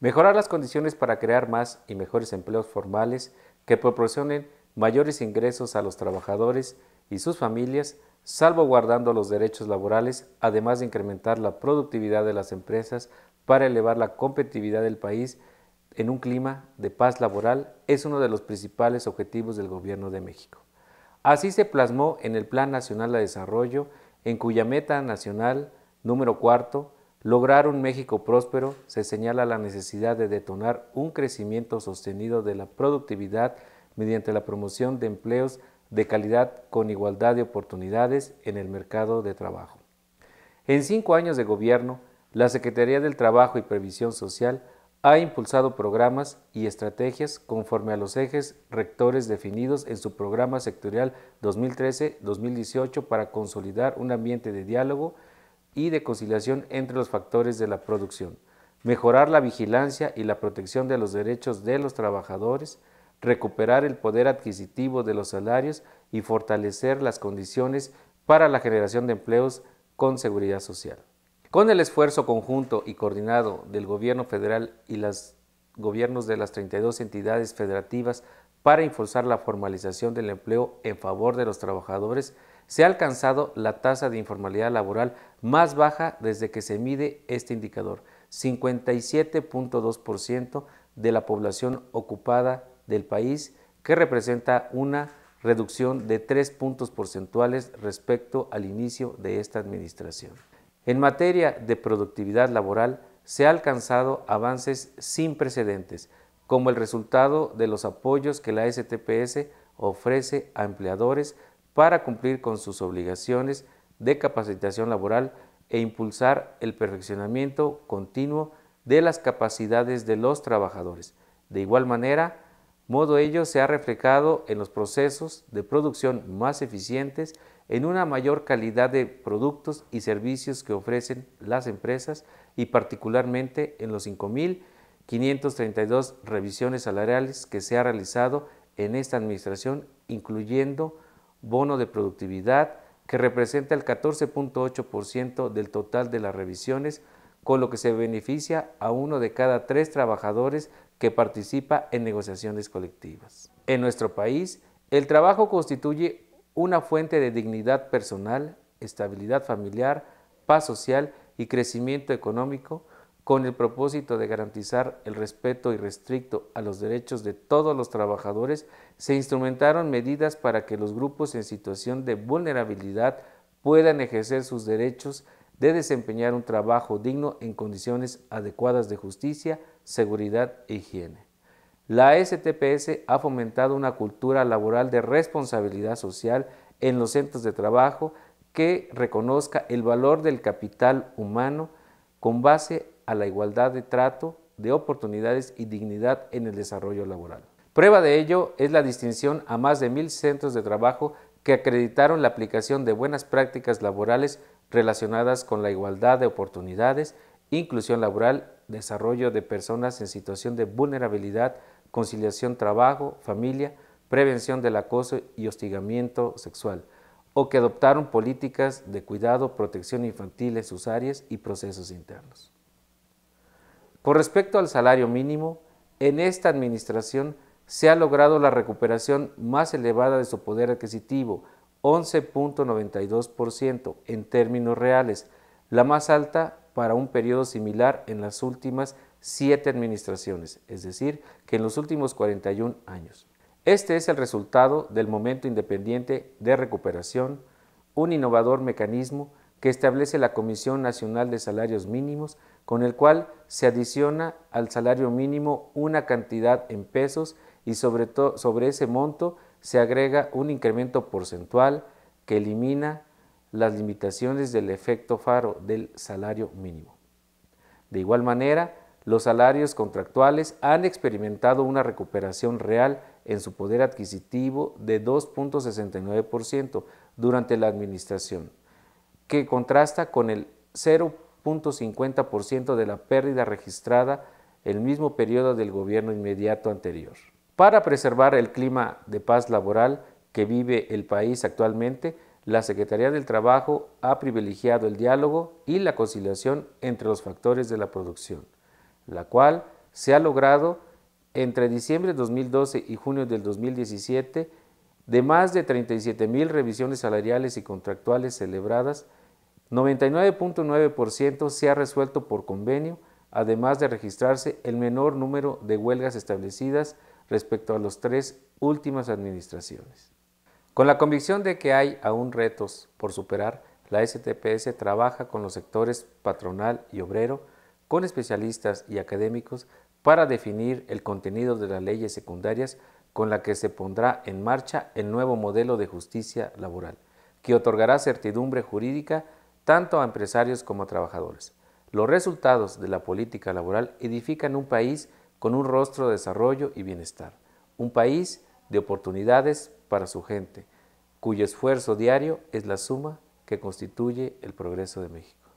Mejorar las condiciones para crear más y mejores empleos formales que proporcionen mayores ingresos a los trabajadores y sus familias, salvaguardando los derechos laborales, además de incrementar la productividad de las empresas para elevar la competitividad del país en un clima de paz laboral, es uno de los principales objetivos del Gobierno de México. Así se plasmó en el Plan Nacional de Desarrollo, en cuya meta nacional Número cuarto, lograr un México próspero se señala la necesidad de detonar un crecimiento sostenido de la productividad mediante la promoción de empleos de calidad con igualdad de oportunidades en el mercado de trabajo. En cinco años de gobierno, la Secretaría del Trabajo y Previsión Social ha impulsado programas y estrategias conforme a los ejes rectores definidos en su programa sectorial 2013-2018 para consolidar un ambiente de diálogo, y de conciliación entre los factores de la producción, mejorar la vigilancia y la protección de los derechos de los trabajadores, recuperar el poder adquisitivo de los salarios y fortalecer las condiciones para la generación de empleos con seguridad social. Con el esfuerzo conjunto y coordinado del gobierno federal y los gobiernos de las 32 entidades federativas para impulsar la formalización del empleo en favor de los trabajadores, se ha alcanzado la tasa de informalidad laboral más baja desde que se mide este indicador, 57.2% de la población ocupada del país, que representa una reducción de 3 puntos porcentuales respecto al inicio de esta administración. En materia de productividad laboral, se ha alcanzado avances sin precedentes, como el resultado de los apoyos que la STPS ofrece a empleadores para cumplir con sus obligaciones de capacitación laboral e impulsar el perfeccionamiento continuo de las capacidades de los trabajadores. De igual manera, modo ello se ha reflejado en los procesos de producción más eficientes, en una mayor calidad de productos y servicios que ofrecen las empresas y particularmente en los 5.532 revisiones salariales que se ha realizado en esta administración, incluyendo bono de productividad que representa el 14.8% del total de las revisiones, con lo que se beneficia a uno de cada tres trabajadores que participa en negociaciones colectivas. En nuestro país, el trabajo constituye una fuente de dignidad personal, estabilidad familiar, paz social y crecimiento económico, con el propósito de garantizar el respeto irrestricto a los derechos de todos los trabajadores, se instrumentaron medidas para que los grupos en situación de vulnerabilidad puedan ejercer sus derechos de desempeñar un trabajo digno en condiciones adecuadas de justicia, seguridad e higiene. La STPS ha fomentado una cultura laboral de responsabilidad social en los centros de trabajo que reconozca el valor del capital humano con base a la igualdad de trato, de oportunidades y dignidad en el desarrollo laboral. Prueba de ello es la distinción a más de mil centros de trabajo que acreditaron la aplicación de buenas prácticas laborales relacionadas con la igualdad de oportunidades, inclusión laboral, desarrollo de personas en situación de vulnerabilidad, conciliación trabajo, familia, prevención del acoso y hostigamiento sexual, o que adoptaron políticas de cuidado, protección infantil en sus áreas y procesos internos. Con respecto al salario mínimo, en esta administración se ha logrado la recuperación más elevada de su poder adquisitivo, 11.92% en términos reales, la más alta para un periodo similar en las últimas siete administraciones, es decir, que en los últimos 41 años. Este es el resultado del momento independiente de recuperación, un innovador mecanismo que establece la Comisión Nacional de Salarios Mínimos con el cual se adiciona al salario mínimo una cantidad en pesos y sobre, sobre ese monto se agrega un incremento porcentual que elimina las limitaciones del efecto faro del salario mínimo. De igual manera, los salarios contractuales han experimentado una recuperación real en su poder adquisitivo de 2.69% durante la administración, que contrasta con el 0 ciento de la pérdida registrada el mismo periodo del gobierno inmediato anterior. Para preservar el clima de paz laboral que vive el país actualmente, la Secretaría del Trabajo ha privilegiado el diálogo y la conciliación entre los factores de la producción, la cual se ha logrado entre diciembre de 2012 y junio del 2017 de más de 37 mil revisiones salariales y contractuales celebradas 99.9% se ha resuelto por convenio, además de registrarse el menor número de huelgas establecidas respecto a las tres últimas administraciones. Con la convicción de que hay aún retos por superar, la STPS trabaja con los sectores patronal y obrero, con especialistas y académicos para definir el contenido de las leyes secundarias con la que se pondrá en marcha el nuevo modelo de justicia laboral, que otorgará certidumbre jurídica tanto a empresarios como a trabajadores. Los resultados de la política laboral edifican un país con un rostro de desarrollo y bienestar, un país de oportunidades para su gente, cuyo esfuerzo diario es la suma que constituye el progreso de México.